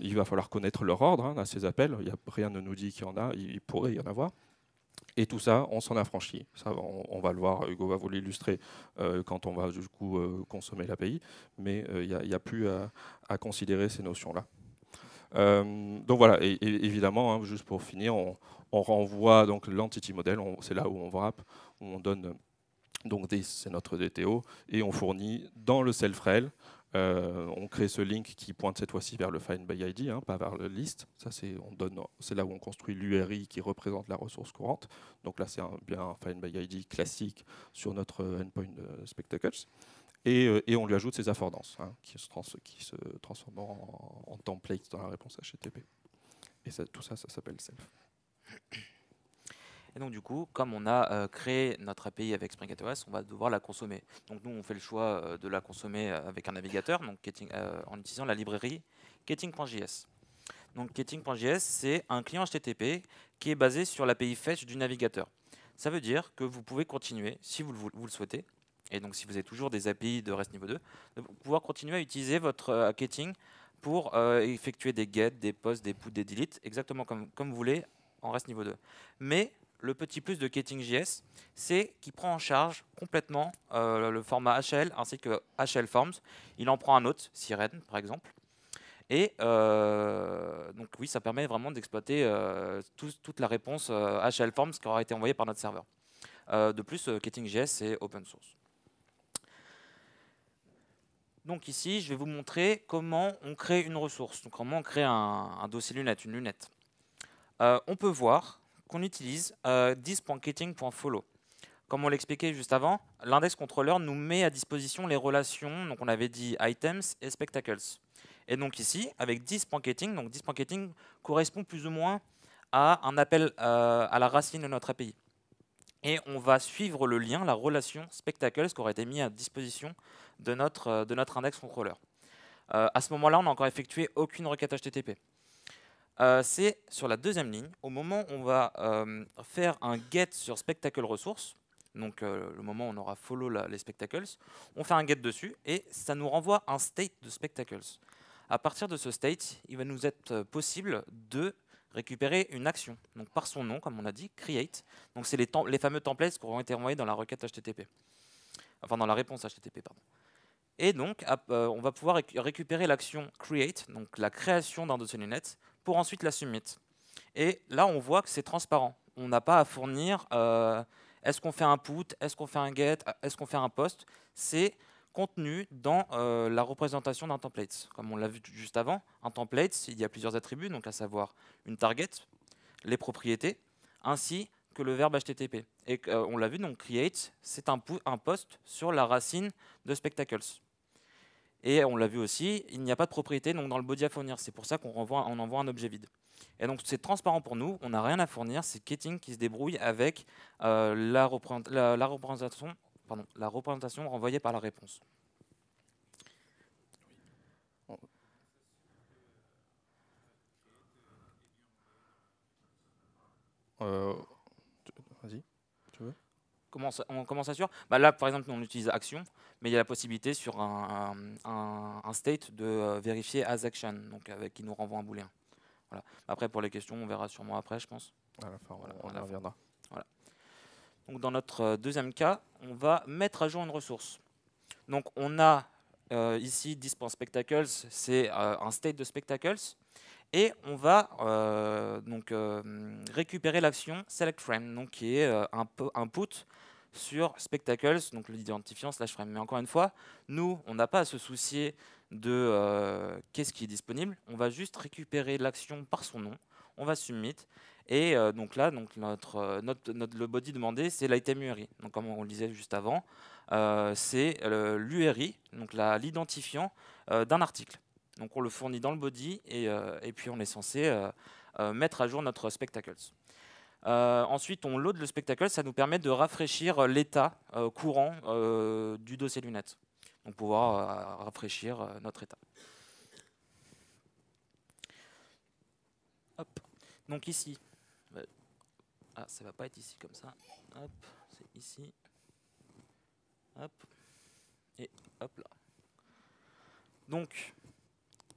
Speaker 1: il va falloir connaître leur ordre hein, à ces appels. Y a, rien ne nous dit qu'il y en a. Il pourrait y en avoir. Et tout ça, on s'en affranchit. Ça, on, va le voir, Hugo va vous l'illustrer euh, quand on va du coup euh, consommer l'API, mais euh, il n'y a, plus à, considérer ces notions-là. donc voilà, et, évidemment, hein, juste pour finir, on, renvoie donc l'entity model, c'est là où on wrap, où on donne donc c'est notre DTO, et on fournit dans le self-rel euh, on crée ce link qui pointe cette fois-ci vers le Find by ID, hein, pas vers le list. c'est là où on construit l'URI qui représente la ressource courante. Donc là, c'est un, bien un Find by ID classique sur notre endpoint euh, Spectacles. Euh, et, on lui ajoute ses affordances hein, qui, se transforment en, templates template dans la réponse HTTP. Et ça, tout ça, ça s'appelle self.
Speaker 2: Et donc, du coup, comme on a euh, créé notre API avec Spring OS, on va devoir la consommer. Donc, nous, on fait le choix euh, de la consommer euh, avec un navigateur, donc en utilisant la librairie Ketting.js. Donc, Ketting.js, c'est un client HTTP qui est basé sur l'API Fetch du navigateur. Ça veut dire que vous pouvez continuer, si vous, le souhaitez, et donc si vous avez toujours des API de REST niveau 2, de pouvoir continuer à utiliser votre Ketting pour effectuer des get, des posts, des PUT, des delete, exactement comme, comme vous voulez en REST niveau 2. Mais le petit plus de KettingJS, c'est qu'il prend en charge complètement euh, le format HL ainsi que HL Forms. Il en prend un autre, Siren par exemple. Et euh, donc oui, ça permet vraiment d'exploiter euh, toute la réponse HL Forms qui aura été envoyée par notre serveur. de plus, KettingJS est open source. Donc ici, je vais vous montrer comment on crée une ressource, donc comment on crée un, un dossier lunette, une lunette. on peut voir qu'on utilise, euh, Comme on l'expliquait juste avant, l'index contrôleur nous met à disposition les relations, donc on avait dit items et spectacles. Et donc ici, avec 10.getting, donc correspond plus ou moins à un appel euh, à la racine de notre API. Et on va suivre le lien, la relation spectacles qui aurait été mis à disposition de notre, euh, de notre index contrôleur euh, à ce moment-là, on n'a encore effectué aucune requête HTTP. Euh, c'est sur la deuxième ligne, au moment où on va euh, faire un get sur spectacle ressources, donc euh, le moment où on aura follow les spectacles, on fait un get dessus et ça nous renvoie un state de spectacles. À partir de ce state, il va nous être possible de récupérer une action, donc par son nom, comme on a dit, create. Donc c'est les, fameux templates qui auront été envoyés dans la requête HTTP, enfin dans la réponse HTTP, pardon. Et donc, on va pouvoir récupérer l'action create, donc la création d'un dossier net, pour ensuite la submit. Et là, on voit que c'est transparent. On n'a pas à fournir euh, est-ce qu'on fait un put, est-ce qu'on fait un get, est-ce qu'on fait un post. C'est contenu dans euh, la représentation d'un template. Comme on l'a vu juste avant, un template, il y a plusieurs attributs, donc à savoir une target, les propriétés, ainsi que le verbe HTTP. Et euh, on l'a vu, donc create, c'est un post sur la racine de spectacles. Et on l'a vu aussi, il n'y a pas de propriété donc dans le body à fournir. C'est pour ça qu'on renvoie, envoie un objet vide. Et donc c'est transparent pour nous, on n'a rien à fournir, c'est Ketting qui se débrouille avec euh, la, représentation, pardon, la représentation renvoyée par la réponse.
Speaker 1: Euh, vas-y.
Speaker 2: Comment on, commence bah Là, par exemple, on utilise action, mais il y a la possibilité sur un, state de euh, vérifier as action, donc avec, qui nous renvoie un booléen. Voilà. Après, pour les questions, on verra sûrement après, je pense. on, y reviendra. Donc, dans notre euh, deuxième cas, on va mettre à jour une ressource. Donc, on a euh, ici Dispense Spectacles, c'est un state de Spectacles et on va euh, donc, euh, récupérer l'action select frame, donc, qui est euh, un, un, put sur spectacles, donc l'identifiant slash frame. Mais encore une fois, nous, on n'a pas à se soucier de qu'est-ce qui est disponible, on va juste récupérer l'action par son nom, on va submit, et donc là, donc notre, le body demandé, c'est l'item URI. Donc comme on le disait juste avant, c'est l'URI, donc l'identifiant d'un article. Donc on le fournit dans le body et, euh, puis on est censé euh, euh, mettre à jour notre spectacle. ensuite, on load le spectacle, ça nous permet de rafraîchir l'état courant du dossier lunettes. Donc pouvoir rafraîchir notre état. Donc ici, ah, ça va pas être ici comme ça. c'est ici. Et hop là. Donc,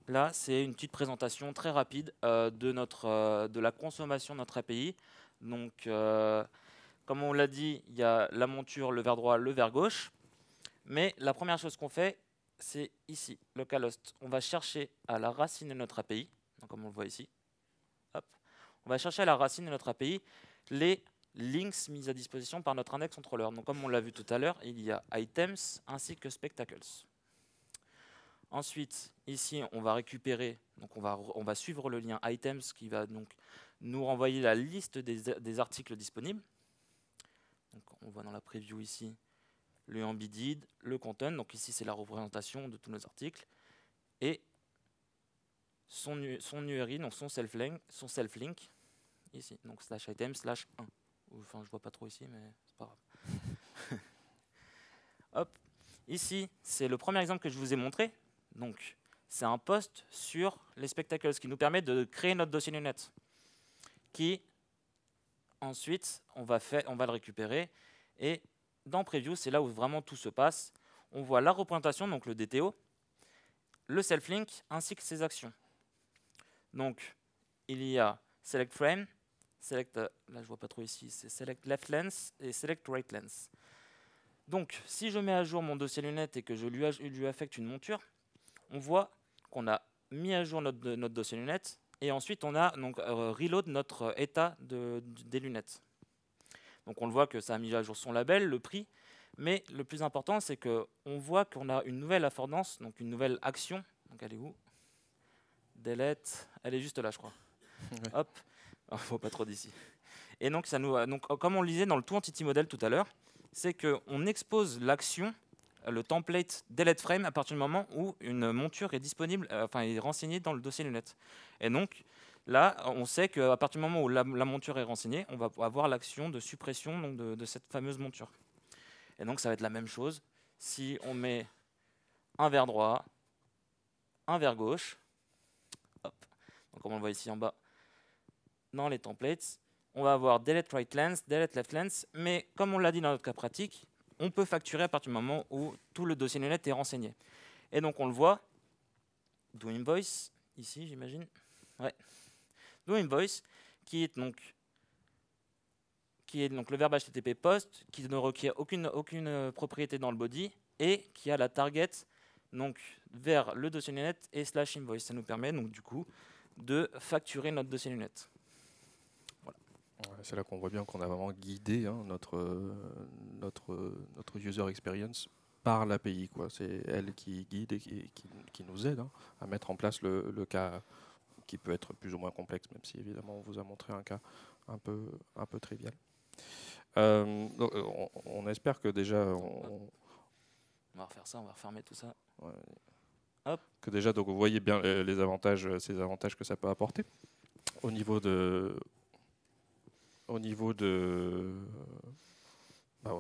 Speaker 2: Là, c'est une petite présentation très rapide euh, euh, de, la consommation de notre API. Donc, euh, comme on l'a dit, il y a la monture, le vert droit, le vert gauche. Mais la première chose qu'on fait, c'est ici, le On va chercher à la racine de notre API, comme on le voit ici. Hop. On va chercher à la racine de notre API les links mis à disposition par notre index controller. Donc, comme on l'a vu tout à l'heure, il y a items ainsi que spectacles. Ensuite, Ici, on va récupérer, donc on va, suivre le lien items qui va donc nous renvoyer la liste des, articles disponibles. Donc on voit dans la preview ici le embedded, le content, donc ici c'est la représentation de tous nos articles, et son, son URI, donc son self-link, son self -link, ici, donc slash item slash 1. Enfin, je vois pas trop ici, mais c'est pas grave. Hop, ici, c'est le premier exemple que je vous ai montré. Donc, c'est un poste sur les spectacles, ce qui nous permet de créer notre dossier lunette. qui ensuite, on va, on va le récupérer, et dans Preview, c'est là où vraiment tout se passe. On voit la représentation, donc le DTO, le self-link, ainsi que ses actions. Donc, il y a Select Frame, Select, euh, là je vois pas trop ici, c'est Select Left Lens et Select Right Lens. Donc, si je mets à jour mon dossier lunette et que je lui affecte une monture, on voit on a mis à jour notre, dossier lunettes et ensuite on a donc euh, reload notre euh, état de, des lunettes. Donc on le voit que ça a mis à jour son label, le prix, mais le plus important c'est que on voit qu'on a une nouvelle affordance, donc une nouvelle action. Donc elle est où Delete, elle est juste là je crois. Hop, oh, faut pas trop d'ici. Et donc ça nous, euh, donc comme on le disait dans le tout entity model tout à l'heure, c'est qu'on expose l'action le template delete frame à partir du moment où une monture est disponible, euh, enfin est renseignée dans le dossier lunettes. Et donc là, on sait qu'à partir du moment où la, monture est renseignée, on va avoir l'action de suppression de, cette fameuse monture. Et donc ça va être la même chose si on met un vers droit, un vers gauche. Hop. comme on le voit ici en bas, dans les templates, on va avoir delete right lens, delete left lens, mais comme on l'a dit dans notre cas pratique, on peut facturer à partir du moment où tout le dossier lunette est renseigné. Et donc on le voit, do invoice, ici j'imagine, ouais, do invoice, qui est donc qui est donc le verbe HTTP POST, qui ne requiert aucune, aucune euh, propriété dans le body et qui a la target donc vers le dossier lunette et slash invoice. Ça nous permet donc du coup de facturer notre dossier lunette.
Speaker 1: C'est là qu'on voit bien qu'on a vraiment guidé hein, notre, notre, notre user experience par l'API. C'est elle qui guide et qui, qui, nous aide hein, à mettre en place le, cas qui peut être plus ou moins complexe, même si évidemment on vous a montré un cas un peu, un peu trivial. Euh, euh, on, espère que déjà... On,
Speaker 2: va refaire ça, on va refermer tout ça. Hop.
Speaker 1: Que déjà, donc, vous voyez bien les avantages, ces avantages que ça peut apporter au niveau de, au niveau de bah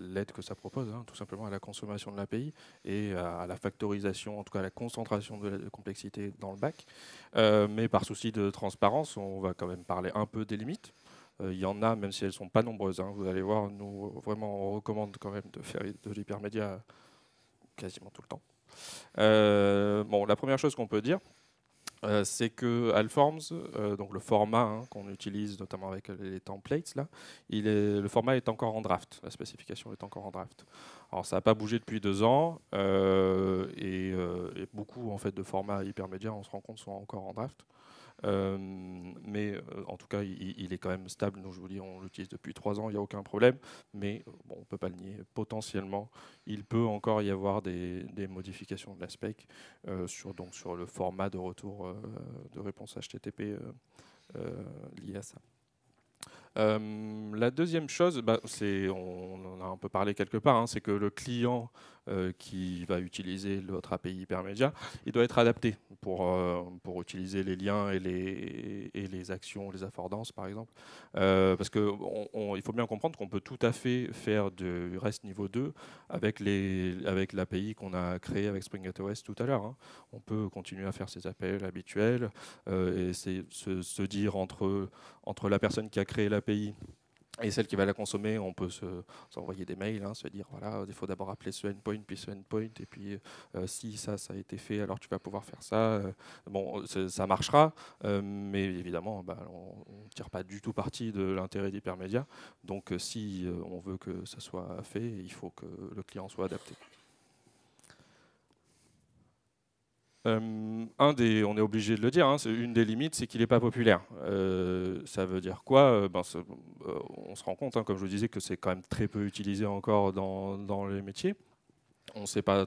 Speaker 1: l'aide que ça propose, hein, tout simplement à la consommation de l'API et à, la factorisation, en tout cas à la concentration de la complexité dans le bac. Euh, mais par souci de transparence, on va quand même parler un peu des limites. Euh, il y en a, même si elles ne sont pas nombreuses. Hein. vous allez voir, nous, vraiment, on recommande quand même de faire de l'hypermédia quasiment tout le temps. Euh, bon, la première chose qu'on peut dire, euh, c'est que Alforms, euh, donc le format hein, qu'on utilise notamment avec les templates, là, le format est encore en draft, la spécification est encore en draft. Alors ça n'a pas bougé depuis deux ans euh, et, beaucoup de formats hypermédia, on se rend compte, sont encore en draft. Euh, mais euh, en tout cas, il, est quand même stable. Donc, je vous dis, on l'utilise depuis trois ans, il n'y a aucun problème. Mais euh, bon, on ne peut pas le nier. Potentiellement, il peut encore y avoir des, modifications de la spec sur, donc, sur le format de retour de réponse HTTP lié à ça. la deuxième chose, bah, on, en a un peu parlé quelque part, hein, c'est que le client euh, qui va utiliser votre API hypermédia, il doit être adapté pour, euh, pour utiliser les liens et les, et les actions, les affordances par exemple. Euh, parce qu'il faut bien comprendre qu'on peut tout à fait faire du REST niveau 2 avec l'API avec qu'on a créée avec Spring OS tout à l'heure. Hein. On peut continuer à faire ces appels habituels et se, se, dire entre, entre la personne qui a créé l'API et celle qui va la consommer, on peut s'envoyer des mails, hein, se dire voilà, il faut d'abord appeler ce endpoint, puis ce endpoint, et puis euh, si ça, ça a été fait, alors tu vas pouvoir faire ça. Euh. bon, ça marchera, euh, mais évidemment, bah, on ne tire pas du tout parti de l'intérêt d'hypermédia. Donc si on veut que ça soit fait, il faut que le client soit adapté. Euh, un des, on est obligé de le dire, hein, une des limites, c'est qu'il n'est pas populaire. Euh, ça veut dire quoi euh, ben, On se rend compte, hein, comme je vous disais, que c'est quand même très peu utilisé encore dans, les métiers. On ne sait pas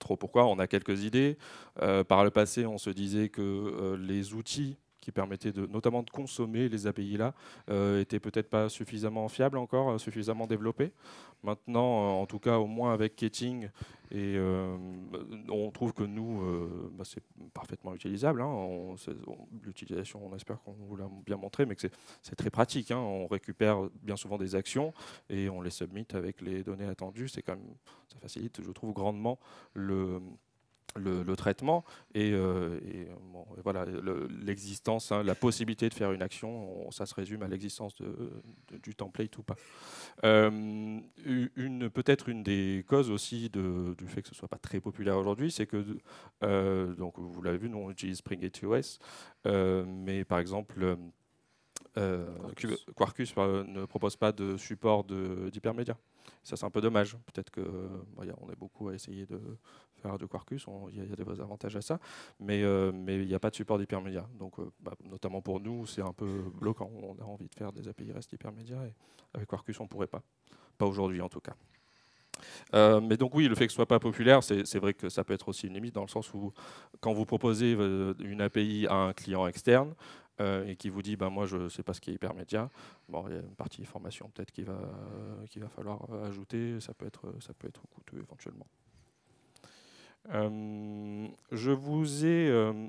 Speaker 1: trop pourquoi, on a quelques idées. par le passé, on se disait que les outils qui permettait de, notamment de consommer les API là, euh, était peut-être pas suffisamment fiable encore, euh, suffisamment développé. Maintenant, euh, en tout cas, au moins avec Ketting, et bah, on trouve que nous, bah, c'est parfaitement utilisable. Hein. L'utilisation, on espère qu'on vous l'a bien montré, mais que c'est très pratique. Hein. on récupère bien souvent des actions et on les submit avec les données attendues. C'est quand ça facilite, je trouve, grandement le le, traitement et, euh, voilà l'existence, hein, la possibilité de faire une action, ça se résume à l'existence du template ou pas. Euh, une peut-être une des causes aussi du fait que ce soit pas très populaire aujourd'hui, c'est que euh, donc vous l'avez vu, nous on utilise Spring euh, mais par exemple Quarkus ne propose pas de support d'hypermédia. Ça, c'est un peu dommage. Peut-être qu'on euh, est beaucoup à essayer de faire de Quarkus. Il y, a des avantages à ça, mais euh, il n'y a pas de support d'hypermédia. Donc, euh, bah, notamment pour nous, c'est un peu bloquant. On a envie de faire des API REST hypermédia et avec Quarkus, on ne pourrait pas. Pas aujourd'hui, en tout cas. mais donc oui, le fait que ce soit pas populaire, c'est vrai que ça peut être aussi une limite dans le sens où quand vous proposez une API à un client externe, euh, et qui vous dit bah, moi je ne sais pas ce qui est hypermédia, bon, il y a une partie formation peut-être qu'il va, euh, va falloir euh, ajouter, ça peut être, ça peut être coûteux éventuellement. je, vous ai,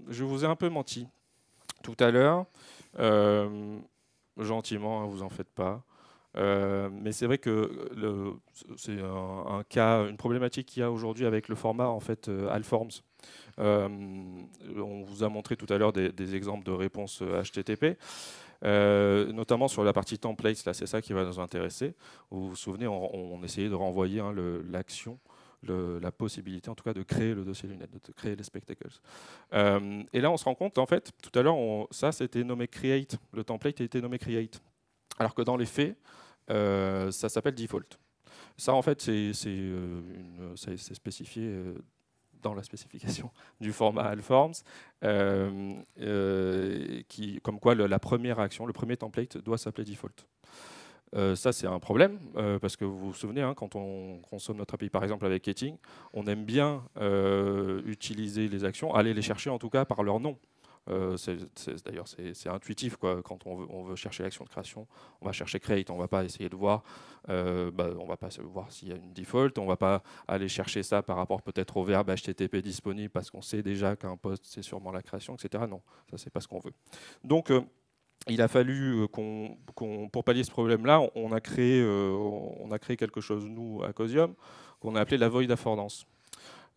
Speaker 1: je vous ai un peu menti tout à l'heure. gentiment, hein, vous en faites pas. mais c'est vrai que c'est un, cas, une problématique qu'il y a aujourd'hui avec le format en fait Alforms. Euh, on vous a montré tout à l'heure des, exemples de réponses HTTP. Euh, euh, notamment sur la partie templates, là c'est ça qui va nous intéresser. Vous vous souvenez, on, essayait de renvoyer hein, l'action, la possibilité en tout cas de créer le dossier lunette, de créer les spectacles. et là on se rend compte, en fait, tout à l'heure, ça c'était nommé create, le template a été nommé create, alors que dans les faits, ça s'appelle default. Ça, en fait, c'est spécifié dans la spécification du format Alforms, euh, euh, comme quoi la première action, le premier template doit s'appeler default. Euh, ça, c'est un problème, parce que vous vous souvenez, hein, quand on consomme notre API, par exemple, avec ketting on aime bien utiliser les actions, aller les chercher en tout cas par leur nom. Euh, d'ailleurs, c'est intuitif. Quoi. Quand on veut, chercher l'action de création, on va chercher create. On va pas essayer de voir, euh, bah, on va pas voir s'il y a une default. On va pas aller chercher ça par rapport peut-être au verbe HTTP disponible parce qu'on sait déjà qu'un post, c'est sûrement la création, etc. Non, ça, c'est pas ce qu'on veut. Donc, euh, il a fallu qu'on, pour pallier ce problème-là, on, on, a créé quelque chose, nous, à Cosium, qu'on a appelé la void affordance.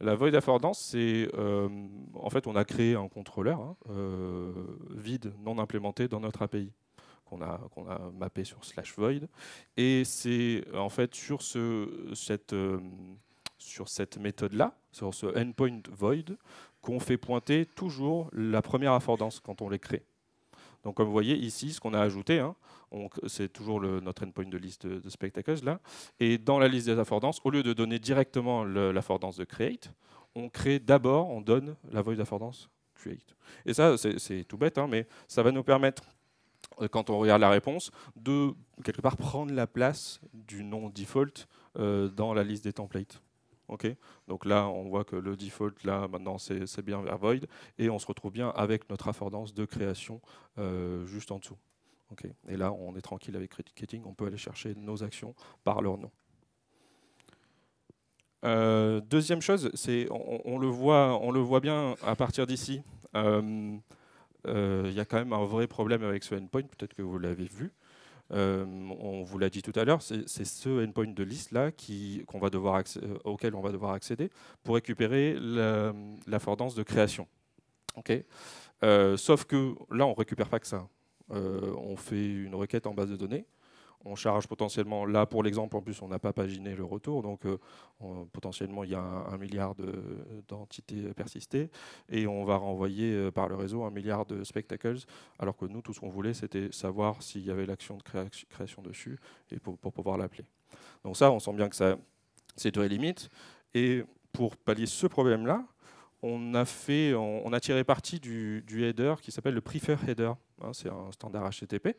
Speaker 1: La Void Affordance, c'est euh, en fait on a créé un contrôleur hein, euh, vide non implémenté dans notre API qu'on a, a, mappé sur slash void. Et c'est en fait sur, ce, cette, euh, sur cette méthode-là, sur ce endpoint void, qu'on fait pointer toujours la première affordance quand on les crée. Donc comme vous voyez ici, ce qu'on a ajouté, hein, c'est toujours le, notre endpoint de liste de, spectacles là. Et dans la liste des affordances, au lieu de donner directement l'affordance de create, on crée d'abord, on donne la void affordance create. Et ça, c'est tout bête, hein, mais ça va nous permettre euh, quand on regarde la réponse, de quelque part prendre la place du nom default euh, dans la liste des templates. Okay Donc là, on voit que le default, là, maintenant, c'est bien vers void, et on se retrouve bien avec notre affordance de création euh, juste en dessous. Et là, on est tranquille avec Kitting, on peut aller chercher nos actions par leur nom. Euh, deuxième chose, c'est on, le voit, on le voit bien à partir d'ici. Euh, euh, il y a quand même un vrai problème avec ce endpoint, peut-être que vous l'avez vu. on vous l'a dit tout à l'heure, c'est ce endpoint de liste là qu'on va devoir auquel on va devoir accéder pour récupérer la, fordance de création. sauf que là, on récupère pas que ça euh, on fait une requête en base de données. On charge potentiellement, là pour l'exemple, en plus on n'a pas paginé le retour, donc euh, potentiellement il y a un, milliard d'entités persistées et on va renvoyer euh, par le réseau un milliard de spectacles, alors que nous tout ce qu'on voulait c'était savoir s'il y avait l'action de création dessus et pour, pouvoir l'appeler. Donc ça, on sent bien que ça, c'est la limite. Et pour pallier ce problème-là, on a, tiré parti du, header qui s'appelle le Prefer Header. Hein, c'est un standard HTTP.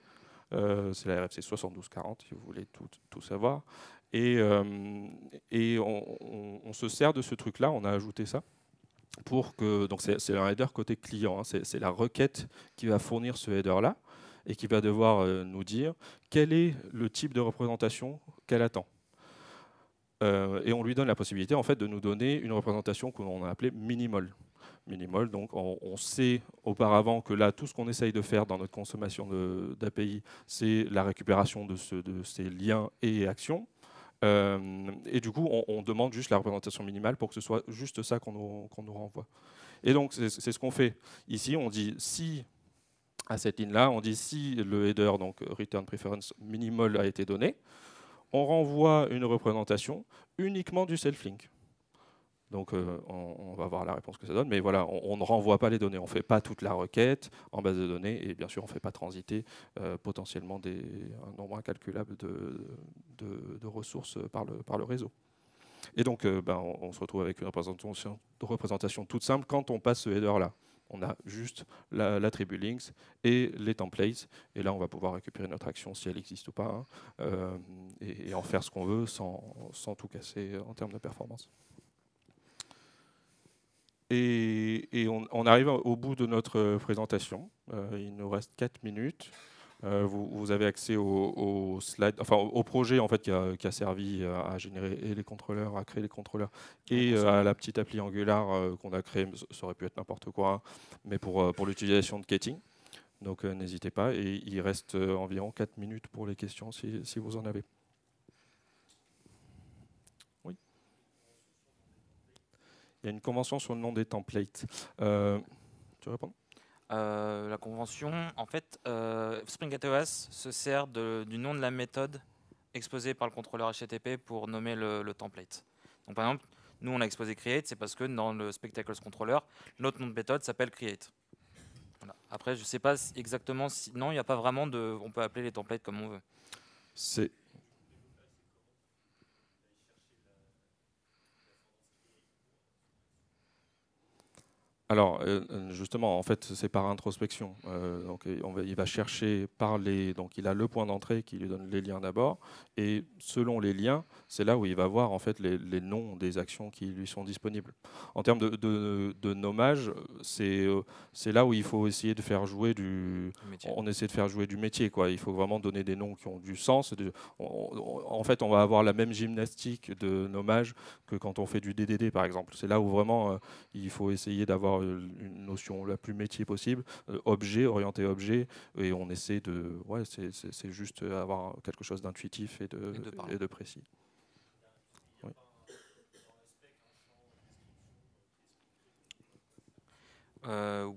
Speaker 1: Euh, c'est la RFC 7240, si vous voulez tout, savoir. Et, euh, on, se sert de ce truc-là, on a ajouté ça. Pour que, donc c'est un header côté client, hein, c'est la requête qui va fournir ce header-là et qui va devoir euh, nous dire quel est le type de représentation qu'elle attend. Euh, et on lui donne la possibilité en fait, de nous donner une représentation qu'on a appelée minimal. Minimal. donc on, sait auparavant que là, tout ce qu'on essaye de faire dans notre consommation d'API, c'est la récupération de, ces liens et actions. Euh, et du coup, on, demande juste la représentation minimale pour que ce soit juste ça qu'on nous, nous, renvoie. Et donc, c'est ce qu'on fait. Ici, on dit si à cette ligne-là, on dit si le header, donc return preference minimal, a été donné, on renvoie une représentation uniquement du self-link. Donc euh, on, va voir la réponse que ça donne, mais voilà, on, ne renvoie pas les données, on ne fait pas toute la requête en base de données, et bien sûr on ne fait pas transiter euh, potentiellement des, un nombre incalculable de, ressources par le, réseau. Et donc euh, ben, on, se retrouve avec une représentation, une représentation toute simple quand on passe ce header-là on a juste la, links et les templates. Et là, on va pouvoir récupérer notre action si elle existe ou pas, hein. euh, et, en faire ce qu'on veut sans, tout casser en termes de performance. Et, on, arrive au bout de notre présentation. Euh, il nous reste 4 minutes. Euh, vous, avez accès au, slide, enfin, au projet en fait, qui, a, servi euh, à, générer les contrôleurs, à créer les contrôleurs, et euh, à la petite appli Angular qu'on a créée, ça aurait pu être n'importe quoi, mais pour, pour l'utilisation de Ketting. Donc n'hésitez pas, et il reste environ 4 minutes pour les questions si, si vous en avez. Oui Il y a une convention sur le nom des templates. tu réponds
Speaker 2: euh, la convention, en fait, euh, Spring SpringATOS se sert du nom de la méthode exposée par le contrôleur HTTP pour nommer le, template. Donc par exemple, nous on a exposé create, c'est parce que dans le Spectacles Controller, notre nom de méthode s'appelle create. Après, je ne sais pas exactement si. Non, il n'y a pas vraiment de. On peut appeler les templates comme on veut.
Speaker 1: C'est alors, euh, euh, justement, en fait, c'est par introspection. Euh, donc, il va chercher par les. Donc, il a le point d'entrée qui lui donne les liens d'abord. Et selon les liens, c'est là où il va voir en fait les, noms des actions qui lui sont disponibles. En termes de, nommage, c'est là où il faut essayer de faire jouer du. On essaie de faire jouer du métier, quoi. Il faut vraiment donner des noms qui ont du sens. en fait, on va avoir la même gymnastique de nommage que quand on fait du DDD, par exemple. C'est là où vraiment il faut essayer d'avoir euh, une notion la plus métier possible, euh, objet, orienté objet, et on essaie de. Ouais, c'est juste avoir quelque chose d'intuitif et de, et,
Speaker 2: de précis.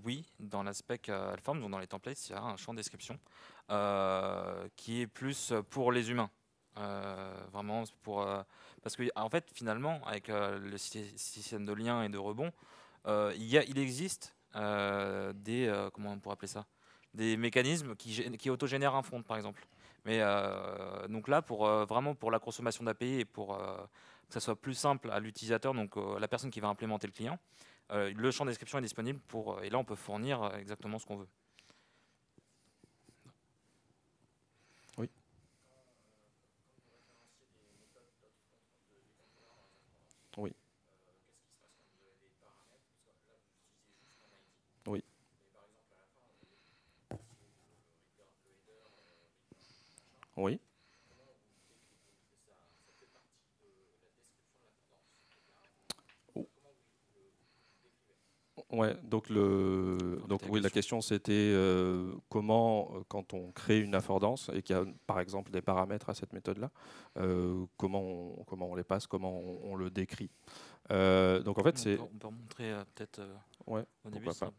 Speaker 2: oui, euh, dans l'aspect euh, dans les templates, il y a un champ description qui est plus pour les humains. vraiment, pour, parce que en fait, finalement, avec le système de liens et de rebond euh, il, il existe euh, des, euh, comment on appeler ça, des mécanismes qui, qui autogénèrent un front, par exemple. Mais donc là, pour, vraiment pour la consommation d'API et pour que ça soit plus simple à l'utilisateur, donc la personne qui va implémenter le client, le champ description est disponible pour, et là on peut fournir exactement ce qu'on veut.
Speaker 1: Oui. Oui. Oh. Ouais, donc le donc oui, la question c'était euh, comment euh, quand on crée une affordance et qu'il y a par exemple des paramètres à cette méthode-là, euh, comment on, comment on les passe, comment on, le décrit. donc en fait c'est
Speaker 2: montrer peut-être Ouais, ah,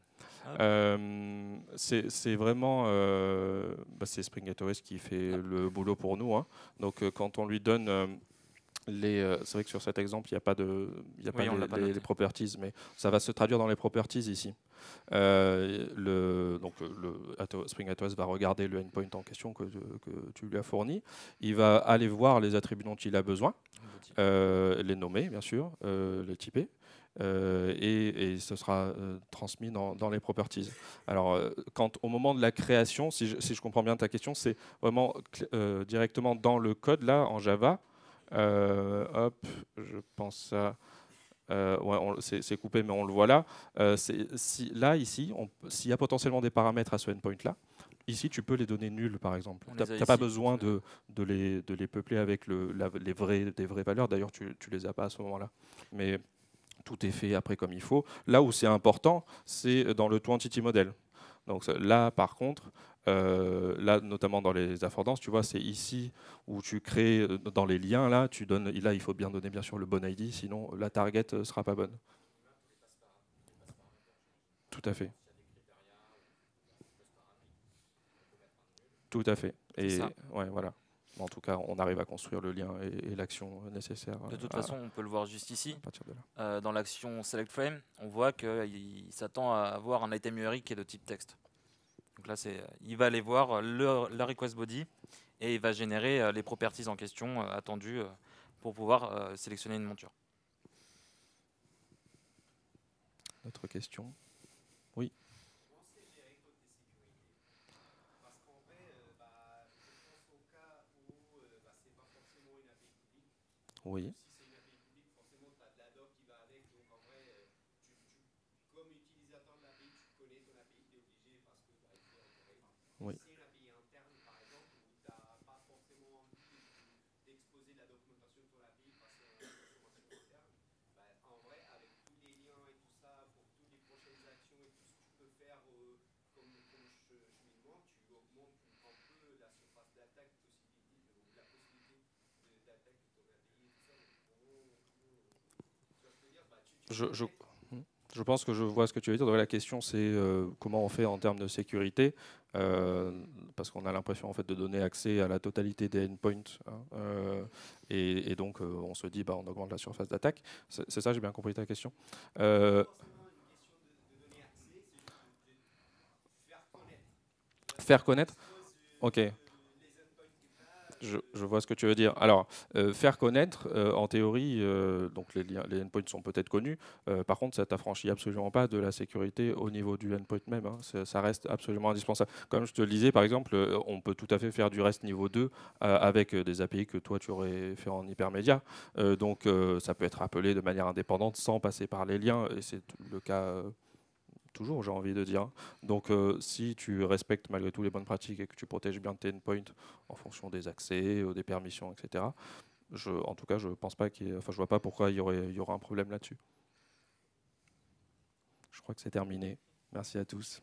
Speaker 1: euh, c'est vraiment euh, bah, c'est Spring OS qui fait ah. le boulot pour nous. Hein. Donc euh, quand on lui donne les, c'est vrai que sur cet exemple, il n'y a pas de, il les, a pas les, properties, mais ça va se traduire dans les properties ici. le, donc le Spring Atos va regarder le endpoint en question que, que, tu lui as fourni. Il va aller voir les attributs dont il a besoin, les nommer bien sûr, les typer. Euh, et, ce sera euh, transmis dans, les properties. Alors, euh, quand au moment de la création, si je, comprends bien ta question, c'est vraiment directement dans le code, là, en Java. hop, je pense à... c'est coupé, mais on le voit là. si, là, ici, s'il y a potentiellement des paramètres à ce endpoint-là, ici, tu peux les donner nuls, par exemple. Tu n'as pas besoin de, de, les, peupler avec le, les vrais, des vraies valeurs. D'ailleurs, tu ne les as pas à ce moment-là. Mais tout est fait après comme il faut. Là où c'est important, c'est dans le entity model. Donc là, par contre, euh, là, notamment dans les affordances, tu vois, c'est ici où tu crées euh, dans les liens. Là, tu donnes, là, il faut bien donner bien sûr le bon ID, sinon la target ne euh, sera pas bonne. Tout à fait. Tout à fait. Et ouais, voilà en tout cas, on arrive à construire le lien et, l'action nécessaire. De toute euh, façon, on peut
Speaker 2: le voir juste ici. Euh, dans l'action Select Frame, on voit qu'il euh, s'attend à avoir un item URI qui est de type texte. Donc là, il va aller voir le, request body et il va générer les properties en question attendues pour pouvoir sélectionner une monture.
Speaker 1: D'autres question Oui. je, pense que je vois ce que tu veux dire. la question, c'est euh, comment on fait en termes de sécurité, euh, parce qu'on a l'impression en fait de donner accès à la totalité des endpoints, hein, euh, et, et, donc on se dit, bah, on augmente la surface d'attaque. C'est ça, j'ai bien compris ta question. faire connaître. Ok. Je, vois ce que tu veux dire. Alors, euh, faire connaître, euh, en théorie, euh, donc les, les, endpoints sont peut-être connus. par contre, ça t'affranchit absolument pas de la sécurité au niveau du endpoint même. Hein. Ça reste absolument indispensable. Comme je te le disais, par exemple, on peut tout à fait faire du reste niveau 2 avec des API que toi tu aurais fait en hypermédia. donc, ça peut être appelé de manière indépendante sans passer par les liens. Et c'est le cas toujours, j'ai envie de dire. Donc, euh, si tu respectes malgré tout les bonnes pratiques et que tu protèges bien tes endpoints en fonction des accès, euh, des permissions, etc., en tout cas, je pense pas qu'il, enfin, je vois pas pourquoi il y aurait, il y aura un problème là-dessus. Je crois que c'est terminé. Merci à tous.